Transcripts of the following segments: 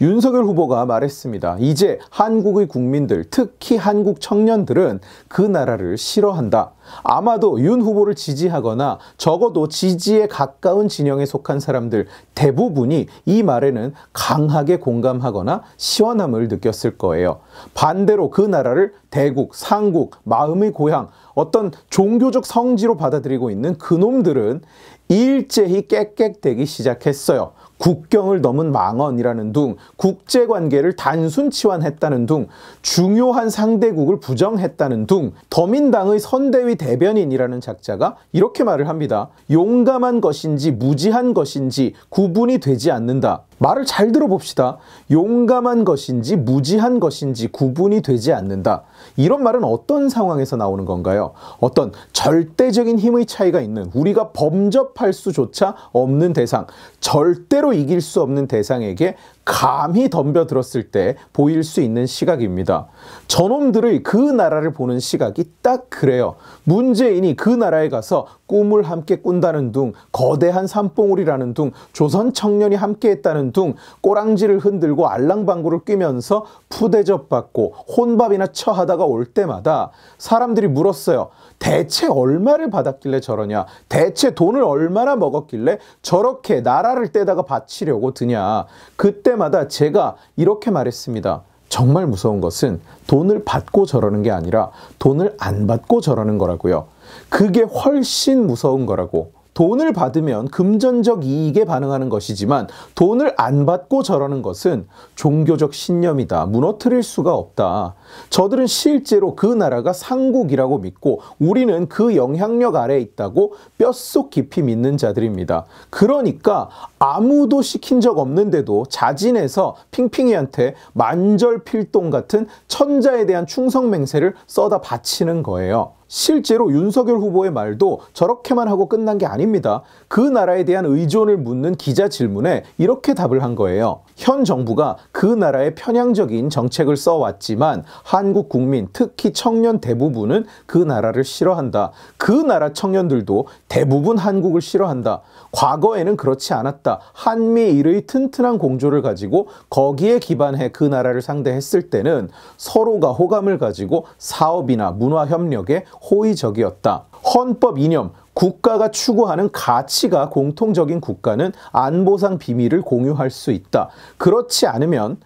윤석열 후보가 말했습니다. 이제 한국의 국민들, 특히 한국 청년들은 그 나라를 싫어한다. 아마도 윤 후보를 지지하거나 적어도 지지에 가까운 진영에 속한 사람들 대부분이 이 말에는 강하게 공감하거나 시원함을 느꼈을 거예요. 반대로 그 나라를 대국, 상국, 마음의 고향, 어떤 종교적 성지로 받아들이고 있는 그놈들은 일제히 깨끗대기 시작했어요. 국경을 넘은 망언이라는 둥, 국제 관계를 단순 치환했다는 둥, 중요한 상대국을 부정했다는 둥, 더민당의 선대위 대변인이라는 작자가 이렇게 말을 합니다. 용감한 것인지 무지한 것인지 구분이 되지 않는다. 말을 잘 들어봅시다. 용감한 것인지 무지한 것인지 구분이 되지 않는다. 이런 말은 어떤 상황에서 나오는 건가요? 어떤 절대적인 힘의 차이가 있는 우리가 범접할 수조차 없는 대상, 절대로 이길 수 없는 대상에게 감히 덤벼들었을 때 보일 수 있는 시각입니다. 저놈들의 그 나라를 보는 시각이 딱 그래요. 문재인이 그 나라에 가서 꿈을 함께 꾼다는 둥, 거대한 산봉우리라는 둥, 조선 청년이 함께 했다는 하는 둥 꼬랑지를 흔들고 알랑방구를 끼면서 푸대접받고 혼밥이나 처하다가 올 때마다 사람들이 물었어요. 대체 얼마를 받았길래 저러냐? 대체 돈을 얼마나 먹었길래 저렇게 나라를 떼다가 바치려고 드냐? 그때마다 제가 이렇게 말했습니다. 정말 무서운 것은 돈을 받고 저러는 게 아니라 돈을 안 받고 저러는 거라고요. 그게 훨씬 무서운 거라고. 돈을 받으면 금전적 이익에 반응하는 것이지만 돈을 안 받고 저러는 것은 종교적 신념이다. 무너뜨릴 수가 없다. 저들은 실제로 그 나라가 상국이라고 믿고 우리는 그 영향력 아래에 있다고 뼛속 깊이 믿는 자들입니다. 그러니까 아무도 시킨 적 없는데도 자진해서 핑핑이한테 만절필동 같은 천자에 대한 충성맹세를 써다 바치는 거예요. 실제로 윤석열 후보의 말도 저렇게만 하고 끝난 게 아닙니다. 그 나라에 대한 의존을 묻는 기자 질문에 이렇게 답을 한 거예요. 현 정부가 그 나라의 편향적인 정책을 써왔지만 한국 국민 특히 청년 대부분은 그 나라를 싫어한다. 그 나라 청년들도 대부분 한국을 싫어한다. 과거에는 그렇지 않았다. 한미일의 튼튼한 공조를 가지고 거기에 기반해 그 나라를 상대했을 때는 서로가 호감을 가지고 사업이나 문화 협력에 호의적이었다. 헌법 이념, 국가가 추구하는 가치가 공통적인 국가는 안보상 비밀을 공유할 수 있다. 그렇지 않으면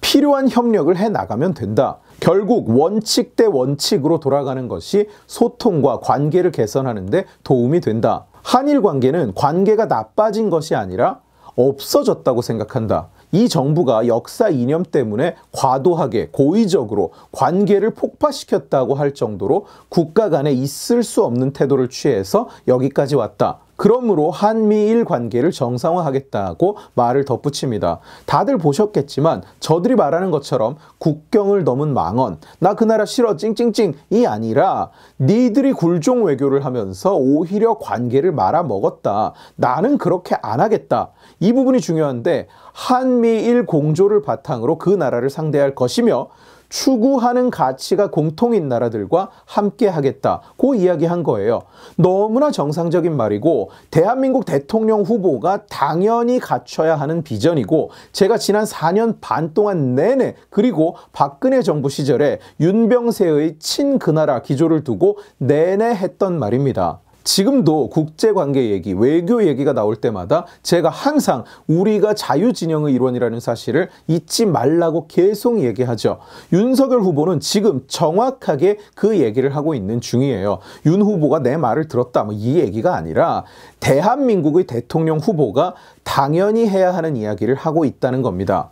필요한 협력을 해 나가면 된다. 결국 원칙 대 원칙으로 돌아가는 것이 소통과 관계를 개선하는데 도움이 된다. 한일 관계는 관계가 나빠진 것이 아니라 없어졌다고 생각한다. 이 정부가 역사 이념 때문에 과도하게 고의적으로 관계를 폭파시켰다고 할 정도로 국가 간에 있을 수 없는 태도를 취해서 여기까지 왔다. 그러므로 한미일 관계를 정상화하겠다고 말을 덧붙입니다. 다들 보셨겠지만 저들이 말하는 것처럼 국경을 넘은 망언, 나 그 나라 싫어 찡찡찡이 아니라 니들이 굴종 외교를 하면서 오히려 관계를 말아먹었다. 나는 그렇게 안 하겠다. 이 부분이 중요한데 한미일 공조를 바탕으로 그 나라를 상대할 것이며 추구하는 가치가 공통인 나라들과 함께 하겠다. 고 이야기한 거예요. 너무나 정상적인 말이고 대한민국 대통령 후보가 당연히 갖춰야 하는 비전이고 제가 지난 4년 반 동안 내내 그리고 박근혜 정부 시절에 윤병세의 친 그 나라 기조를 두고 내내 했던 말입니다. 지금도 국제관계 얘기, 외교 얘기가 나올 때마다 제가 항상 우리가 자유진영의 일원이라는 사실을 잊지 말라고 계속 얘기하죠. 윤석열 후보는 지금 정확하게 그 얘기를 하고 있는 중이에요. 윤 후보가 내 말을 들었다 뭐 이 얘기가 아니라 대한민국의 대통령 후보가 당연히 해야 하는 이야기를 하고 있다는 겁니다.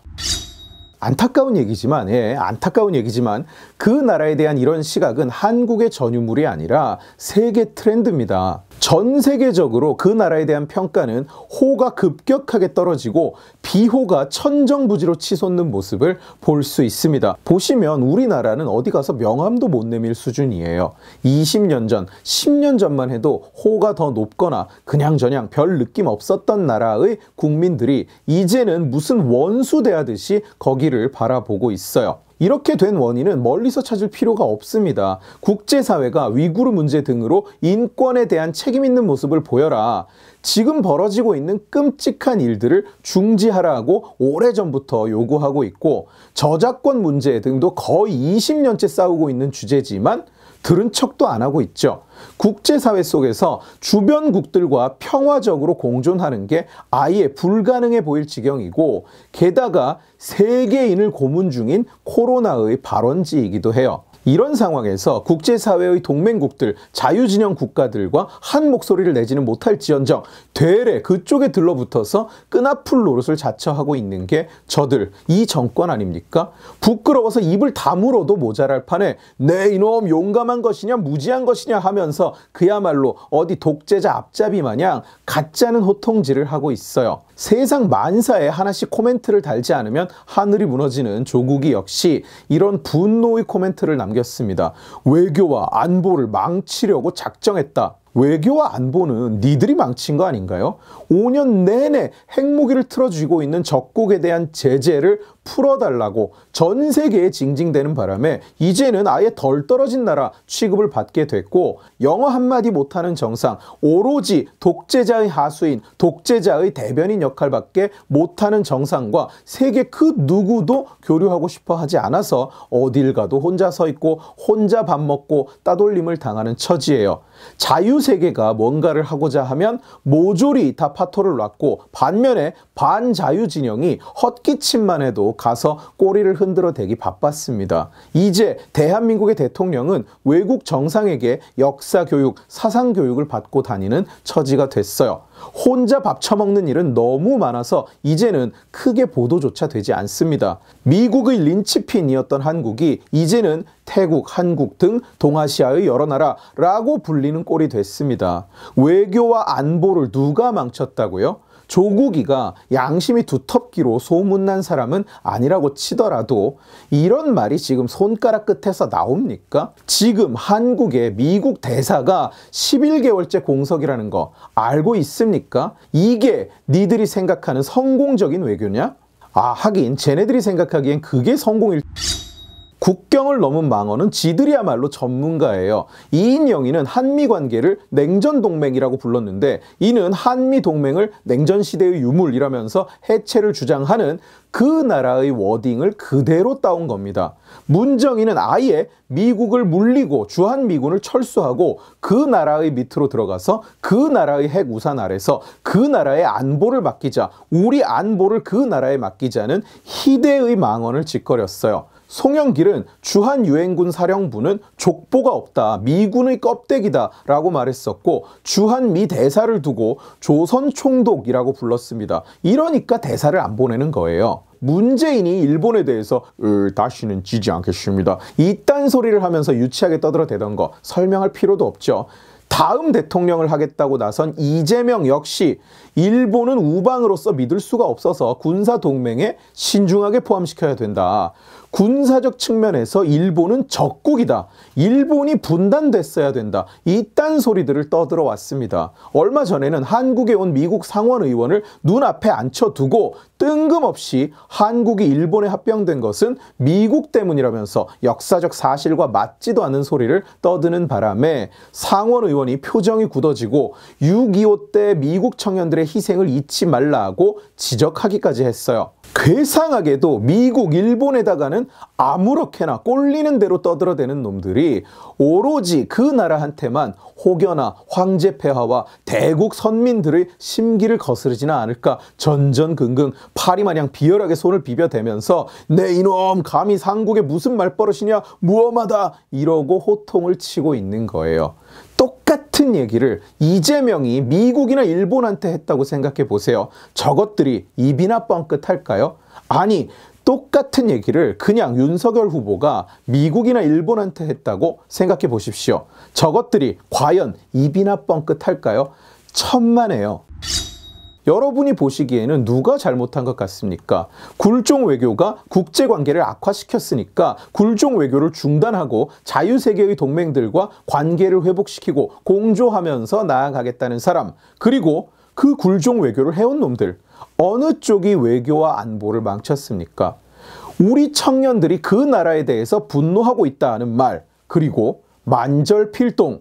안타까운 얘기지만, 예, 안타까운 얘기지만 그 나라에 대한 이런 시각은 한국의 전유물이 아니라 세계 트렌드입니다. 전 세계적으로 그 나라에 대한 평가는 호가 급격하게 떨어지고 비호가 천정부지로 치솟는 모습을 볼 수 있습니다. 보시면 우리나라는 어디 가서 명함도 못 내밀 수준이에요. 20년 전, 10년 전만 해도 호가 더 높거나 그냥저냥 별 느낌 없었던 나라의 국민들이 이제는 무슨 원수 대하듯이 거기 우리를 바라보고 있어요. 이렇게 된 원인은 멀리서 찾을 필요가 없습니다. 국제사회가 위구르 문제 등으로 인권에 대한 책임 있는 모습을 보여라. 지금 벌어지고 있는 끔찍한 일들을 중지하라고 오래전부터 요구하고 있고 저작권 문제 등도 거의 20년째 싸우고 있는 주제지만 들은 척도 안 하고 있죠. 국제사회 속에서 주변국들과 평화적으로 공존하는 게 아예 불가능해 보일 지경이고 게다가 세계인을 고문 중인 코로나의 발원지이기도 해요. 이런 상황에서 국제사회의 동맹국들, 자유진영 국가들과 한 목소리를 내지는 못할지언정 되레 그쪽에 들러붙어서 끈아풀 노릇을 자처하고 있는 게 저들, 이 정권 아닙니까? 부끄러워서 입을 다물어도 모자랄 판에 내 네, 이놈 용감한 것이냐 무지한 것이냐 하면서 그야말로 어디 독재자 앞잡이 마냥 가짜는 호통질을 하고 있어요. 세상 만사에 하나씩 코멘트를 달지 않으면 하늘이 무너지는 조국이 역시 이런 분노의 코멘트를 남겨 알겠습니다. 외교와 안보를 망치려고 작정했다. 외교와 안보는 니들이 망친 거 아닌가요? 5년 내내 핵무기를 틀어주고 있는 적국에 대한 제재를 풀어달라고 전 세계에 징징대는 바람에 이제는 아예 덜 떨어진 나라 취급을 받게 됐고 영어 한마디 못하는 정상 오로지 독재자의 하수인 독재자의 대변인 역할밖에 못하는 정상과 세계 그 누구도 교류하고 싶어 하지 않아서 어딜 가도 혼자 서 있고 혼자 밥 먹고 따돌림을 당하는 처지예요. 자유세계가 뭔가를 하고자 하면 모조리 다 파토를 놨고 반면에 반자유진영이 헛기침만 해도 가서 꼬리를 흔들어 대기 바빴습니다. 이제 대한민국의 대통령은 외국 정상에게 역사 교육, 사상 교육을 받고 다니는 처지가 됐어요. 혼자 밥 처먹는 일은 너무 많아서 이제는 크게 보도조차 되지 않습니다. 미국의 린치핀이었던 한국이 이제는 태국, 한국 등 동아시아의 여러 나라라고 불리는 꼴이 됐습니다. 외교와 안보를 누가 망쳤다고요? 조국이가 양심이 두텁기로 소문난 사람은 아니라고 치더라도 이런 말이 지금 손가락 끝에서 나옵니까? 지금 한국의 미국 대사가 11개월째 공석이라는 거 알고 있습니까? 이게 니들이 생각하는 성공적인 외교냐? 아, 하긴 쟤네들이 생각하기엔 그게 성공일 국경을 넘은 망언은 지들이야말로 전문가예요. 이인 영희는 한미 관계를 냉전 동맹이라고 불렀는데 이는 한미 동맹을 냉전 시대의 유물이라면서 해체를 주장하는 그 나라의 워딩을 그대로 따온 겁니다. 문정희는 아예 미국을 물리고 주한 미군을 철수하고 그 나라의 밑으로 들어가서 그 나라의 핵 우산 아래서 그 나라의 안보를 맡기자, 우리 안보를 그 나라에 맡기자는 희대의 망언을 짓거렸어요. 송영길은 주한 유엔군 사령부는 족보가 없다. 미군의 껍데기다라고 말했었고 주한 미 대사를 두고 조선 총독이라고 불렀습니다. 이러니까 대사를 안 보내는 거예요. 문재인이 일본에 대해서 으, 다시는 지지 않겠습니다. 이딴 소리를 하면서 유치하게 떠들어대던 거 설명할 필요도 없죠. 다음 대통령을 하겠다고 나선 이재명 역시 일본은 우방으로서 믿을 수가 없어서 군사 동맹에 신중하게 포함시켜야 된다. 군사적 측면에서 일본은 적국이다. 일본이 분단됐어야 된다. 이딴 소리들을 떠들어 왔습니다. 얼마 전에는 한국에 온 미국 상원 의원을 눈앞에 앉혀두고 뜬금없이 한국이 일본에 합병된 것은 미국 때문이라면서 역사적 사실과 맞지도 않은 소리를 떠드는 바람에 상원 의원이 보니 표정이 굳어지고 6.25 때 미국 청년들의 희생을 잊지 말라고 지적하기까지 했어요. 괴상하게도 미국, 일본에다가는 아무렇게나 꼴리는 대로 떠들어대는 놈들이 오로지 그 나라한테만 혹여나 황제 폐하와 대국 선민들의 심기를 거스르지는 않을까 전전긍긍 파리마냥 비열하게 손을 비벼대면서 내 이놈 감히 상국에 무슨 말버릇이냐 무엄하다 이러고 호통을 치고 있는 거예요. 똑 같은 얘기를 이재명이 미국이나 일본한테 했다고 생각해 보세요. 저것들이 입이나 뻥끗할까요? 아니, 똑같은 얘기를 그냥 윤석열 후보가 미국이나 일본한테 했다고 생각해 보십시오. 저것들이 과연 입이나 뻥끗할까요? 천만에요. 여러분이 보시기에는 누가 잘못한 것 같습니까? 굴종 외교가 국제 관계를 악화시켰으니까 굴종 외교를 중단하고 자유 세계의 동맹들과 관계를 회복시키고 공조하면서 나아가겠다는 사람 그리고 그 굴종 외교를 해온 놈들 어느 쪽이 외교와 안보를 망쳤습니까? 우리 청년들이 그 나라에 대해서 분노하고 있다는 말 그리고 만절필동